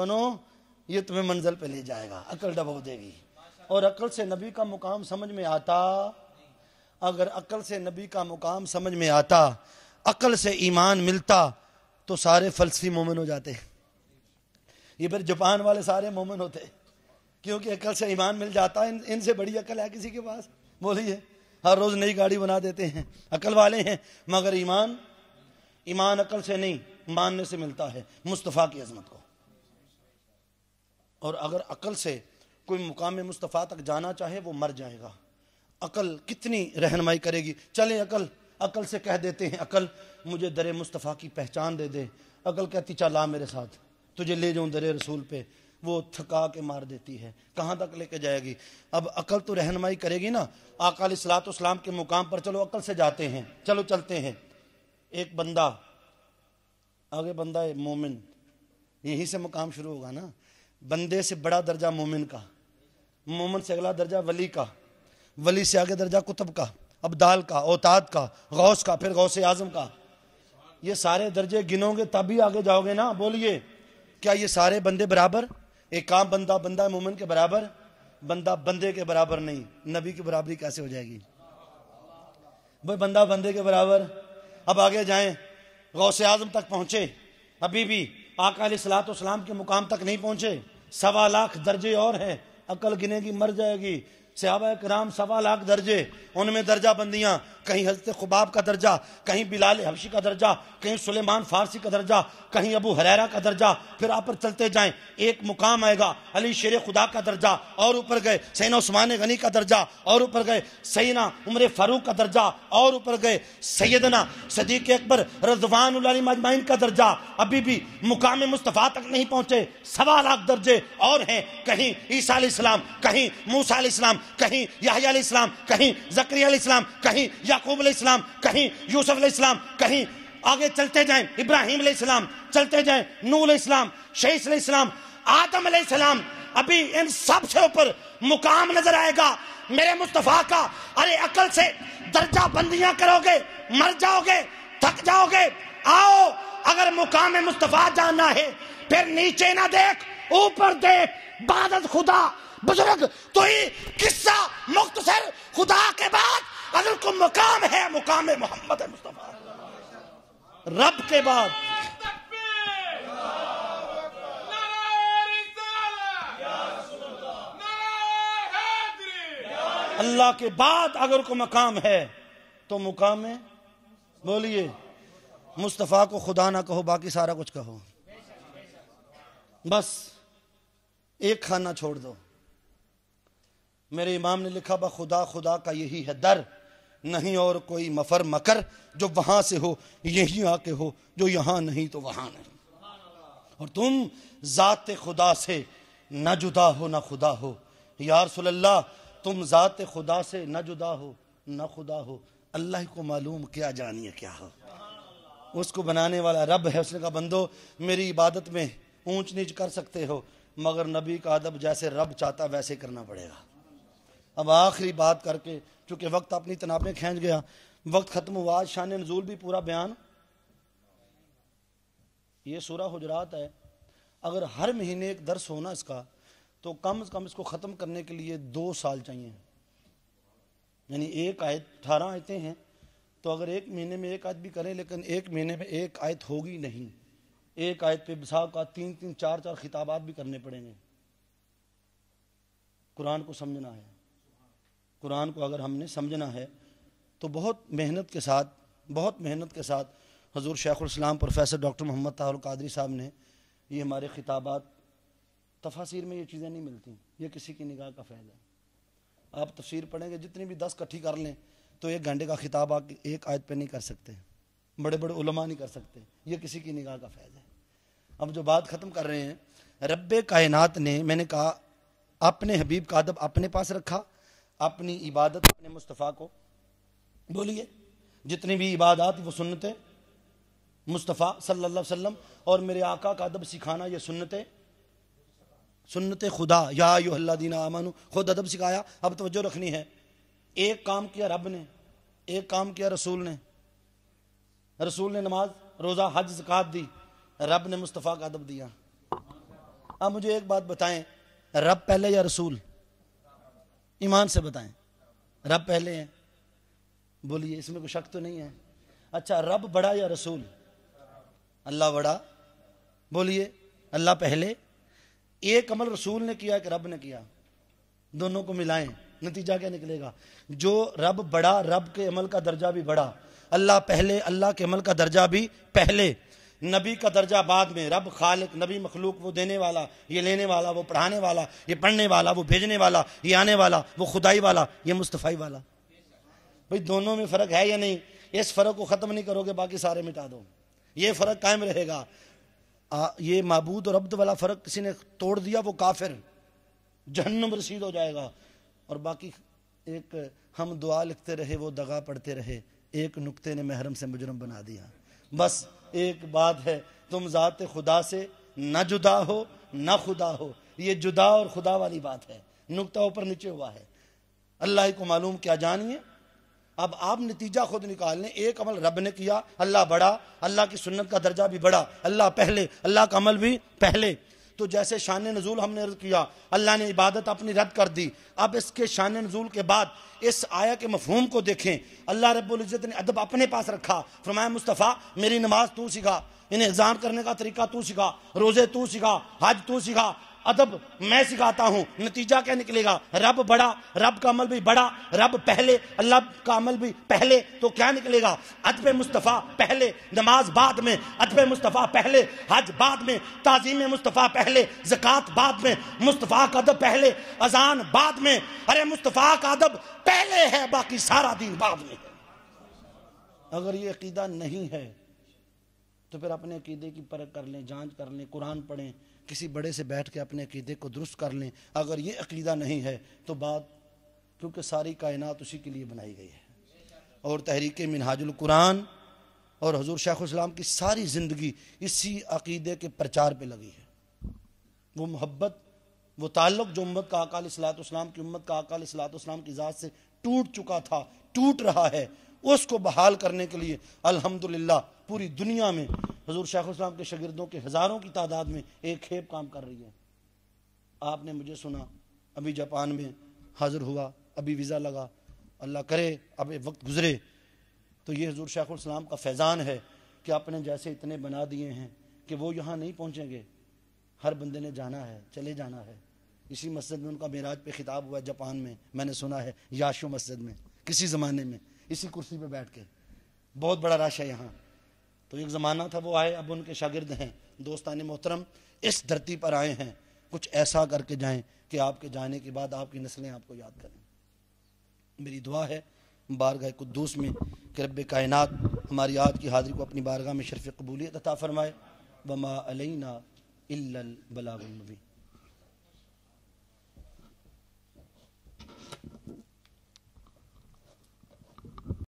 सुनो ये तुम्हें मंजिल पे ले जाएगा अकल दबो देगी और अकल से नबी का मुकाम समझ में आता अगर अकल से नबी का मुकाम समझ में आता अकल से ईमान मिलता तो सारे फलसफी मोमिन हो जाते ये फिर जापान वाले सारे मोमिन होते क्योंकि अकल से ईमान मिल जाता इन इनसे बड़ी अकल है किसी के पास बोलिए हर रोज़ नई गाड़ी बना देते हैं अकल वाले हैं मगर ईमान ईमान अकल से नहीं मानने से मिलता है मुस्तफ़ा की अजमत को और अगर अकल से कोई मुकाम मुस्तफ़ा तक जाना चाहे वो मर जाएगा अकल कितनी रहनमाई करेगी चले अकल अकल से कह देते हैं अकल मुझे दर मुस्तफ़ा की पहचान दे दे अकल कहती चला मेरे साथ तुझे ले जाऊँ दर रसूल पे वो थका के मार देती है कहाँ तक लेके जाएगी अब अकल तो रहनमाई करेगी ना आकाल सलात इस्लाम के मुकाम पर चलो अकल से जाते हैं चलो चलते हैं एक बंदा आगे बंदा है मोमिन यहीं से मुकाम शुरू होगा ना बंदे से बड़ा दर्जा मोमिन का मोमिन से अगला दर्जा वली का वली से आगे दर्जा कुतुब का अब्दाल का औताद का गौस का फिर गौस आजम का ये सारे दर्जे गिनोगे तभी आगे जाओगे ना बोलिए क्या ये सारे बंदे बराबर एक काम बंदा बंदा मोमिन के बराबर बंदा बंदे के बराबर नहीं नबी की बराबरी कैसे हो जाएगी भाई बंदा बंदे के बराबर अब आगे जाए गौस आजम तक पहुंचे अभी भी आकाली सलात के मुकाम तक नहीं पहुंचे सवा लाख दर्जे और हैं अकल गिनेगी मर जाएगी सहाबा कराम सवा लाख दर्जे उनमें दर्जा बंदियां कहीं हजरत खुबाब का दर्जा कहीं बिलाल हबशी का दर्जा कहीं सुलेमान फारसी का दर्जा कहीं अबू हरेरा का दर्जा फिर आप पर चलते जाएं एक मुकाम आएगा अली शेर खुदा का दर्जा और ऊपर गए सैन उस्मान गनी का दर्जा और ऊपर गए सैना उम्र फारूक का दर्जा और ऊपर गए सैदना सदीक अकबर रजवान मजमाइन का दर्जा अभी भी मुकाम मुस्तफ़ा तक नहीं पहुंचे सवा लाख दर्जे और हैं कहीं ईसा इस्लाम कहीं मूसा इस्लाम कहीं याहिया इस्लाम कहीं जक्रिया इस्लाम कहीं याकूब अलैहिस्सलाम कहीं यूसुफ अलैहिस्सलाम कहीं आगे चलते जाएं इब्राहिम अलैहिस्सलाम चलते जाएं नूह अलैहिस्सलाम शेष अलैहिस्सलाम आदम अलैहिस्सलाम अभी इन सब से ऊपर मुकाम नजर आएगा मेरे मुस्तफ़ा का अरे अकल से दर्जा बंदियां करोगे मर जाओगे थक जाओगे आओ अगर मुकाम मुस्तफ़ा जाना है फिर नीचे ना देख ऊपर देख बादत खुदा बुजुर्ग तो ही किस्सा मुख्तसर खुदा के बाद अगर को मकाम है मुकाम मोहम्मद है मुस्तफ़ा रब के बाद अल्लाह के बाद अगर को मकाम है तो मुकाम है बोलिए मुस्तफ़ा को खुदा ना कहो बाकी सारा कुछ कहो बस एक खाना छोड़ दो मेरे इमाम ने लिखा बा खुदा खुदा का यही है दर नहीं और कोई मफर मकर जो वहाँ से हो यहीं आके हो जो यहाँ नहीं तो वहाँ नहीं और तुम ज़ात खुदा से ना जुदा हो ना खुदा हो यार सुल्ला तुम ज़ात खुदा से ना जुदा हो ना खुदा हो अल्लाह को मालूम क्या जानिए क्या हो उसको बनाने वाला रब है उसने कहा बंदो मेरी इबादत में ऊंच नीच कर सकते हो मगर नबी का अदब जैसे रब चाहता वैसे करना पड़ेगा अब आखिरी बात करके चूंकि वक्त अपनी में खींच गया वक्त ख़त्म हुआ शान नजूल भी पूरा बयान ये सूरा हजरात है अगर हर महीने एक दर्स होना इसका तो कम से कम इसको ख़त्म करने के लिए दो साल चाहिए यानी एक आयत अठारह आयतें हैं तो अगर एक महीने में एक आयत भी करें लेकिन एक महीने में एक आयत होगी नहीं एक आयत पे बसाव का तीन तीन चार चार खिताबात भी करने पड़ेंगे कुरान को समझना है कुरान को अगर हमने समझना है तो बहुत मेहनत के साथ बहुत मेहनत के साथ हजूर शेख़ुलसलाम प्रोफेसर डॉक्टर मोहम्मद ताहुल कादरी साहब ने ये हमारे खिताबात तफासिर में ये चीज़ें नहीं मिलती ये किसी की निगाह का फैल है आप तफसीर पढ़ेंगे जितनी भी दस कट्ठी कर लें तो एक घंटे का खिताब आप एक आयत पे नहीं कर सकते बड़े बड़े उलमा नहीं कर सकते ये किसी की निगाह का फ़ैज है अब जो बात ख़त्म कर रहे हैं रब कायनात ने मैंने कहा अपने हबीब का अदब अपने पास रखा अपनी इबादत अपने मुस्तफ़ा को बोलिए जितनी भी इबादत वो सुनते मुस्तफ़ा सल्लल्लाहु अलैहि वसल्लम और मेरे आका का अदब सिखाना ये सुनते सुनते खुदा या योल्लादीन आमानु खुद अदब सिखाया अब तवज्जो रखनी है एक काम किया रब ने एक काम किया रसूल ने रसूल ने नमाज रोज़ा हज जक़ात दी रब ने मुस्तफ़ा का अदब दिया अब मुझे एक बात बताएं रब पहले या रसूल ईमान से बताएं रब पहले हैं बोलिए इसमें कोई शक तो नहीं है अच्छा रब बड़ा या रसूल अल्लाह बड़ा बोलिए अल्लाह पहले एक अमल रसूल ने किया एक रब ने किया दोनों को मिलाएं नतीजा क्या निकलेगा जो रब बड़ा रब के अमल का दर्जा भी बड़ा अल्लाह पहले अल्लाह के अमल का दर्जा भी पहले नबी का दर्जा बाद में रब खालिक नबी मखलूक वो देने वाला ये लेने वाला वो पढ़ाने वाला ये पढ़ने वाला वो भेजने वाला ये आने वाला वो खुदाई वाला ये मुस्तफ़ाई वाला भाई दोनों में फ़र्क है या नहीं इस फ़र्क को ख़त्म नहीं करोगे बाकी सारे मिटा दो ये फ़र्क कायम रहेगा आ, ये मबूद और अब्द वाला फ़र्क किसी ने तोड़ दिया वो काफिर जहन्नम रसीद हो जाएगा और बाकी एक हम दुआ लिखते रहे वो दगा पढ़ते रहे एक नुक्ते ने महरम से मुजरम बना दिया बस एक बात है तुम ज़ात खुदा से न जुदा हो न खुदा हो ये जुदा और खुदा वाली बात है नुकता ऊपर नीचे हुआ है अल्लाह को मालूम क्या जानिए अब आप नतीजा खुद निकाल लें एक अमल रब ने किया अल्लाह बड़ा अल्लाह की सुन्नत का दर्जा भी बड़ा अल्लाह पहले अल्लाह का अमल भी पहले तो जैसे शान नज़ूल हमने रद्द किया अल्लाह ने इबादत अपनी रद्द कर दी अब इसके शान नज़ूल के बाद इस आया के मफहूम को देखें अल्लाह रब्ज़त ने अदब अपने पास रखा फरमाया मुस्तफ़ा मेरी नमाज तू सिखा इन्हें एग्ज़ाम करने का तरीका तू सिखा रोज़े तू सिखा हज तू सिखा अदब मैं सिखाता हूं नतीजा क्या निकलेगा रब बड़ा रब का अमल भी बड़ा रब पहले अल्लाह का अमल भी पहले तो क्या निकलेगा अदब मुस्तफ़ा पहले नमाज बाद में अदब मुस्तफ़ा पहले हज बाद में ताजीम मुस्तफ़ा पहले जक़ात बाद में मुस्तफ़ा का अदब पहले अजान बाद में अरे मुस्तफ़ा का अदब पहले है बाकी सारा दिन बाद में है अगर ये अकीदा नहीं है तो फिर अपने अकीदे की परख कर लें जांच कर लें कुरान पढ़ें किसी बड़े से बैठ के अपने अकीदे को दुरुस्त कर लें अगर ये अकीदा नहीं है तो बात क्योंकि सारी कायनात उसी के लिए बनाई गई है और तहरीक मिनहाजुल कुरान और हजूर शाहलाम की सारी ज़िंदगी इसी अकीदे के प्रचार पर लगी है वो मोहब्बत वो ताल्लुक जो उम्मत का अकाल सलातम की उम्मत का अकाल सलातम की ज़ात से टूट चुका था टूट रहा है उसको बहाल करने के लिए अल्हम्दुलिल्लाह पूरी दुनिया में हजूर शाहस्लाम के शगिर्दों के हज़ारों की तादाद में एक खेप काम कर रही है आपने मुझे सुना अभी जापान में हाजिर हुआ अभी वीज़ा लगा अल्लाह करे अब वक्त गुजरे तो ये हजूर शाहस्लाम का फैज़ान है कि आपने जैसे इतने बना दिए हैं कि वो यहाँ नहीं पहुँचेंगे हर बंदे ने जाना है चले जाना है इसी मस्जिद में उनका मेराज पे खिताब हुआ जापान में मैंने सुना है याशो मस्जिद में किसी ज़माने में इसी कुर्सी पर बैठ के बहुत बड़ा रश है यहाँ तो एक ज़माना था वो आए अब उनके शागिर्द हैं दोस्तान मोहतरम इस धरती पर आए हैं कुछ ऐसा करके जाएं कि आपके जाने के बाद आपकी नस्लें आपको याद करें मेरी दुआ है बारगाह कुदूस में कि रब कायनत हमारी याद की हाज़िरी को अपनी बारगाह में शरफ़ कबूलियत अता फ़रमाए बमा अलना बलाबी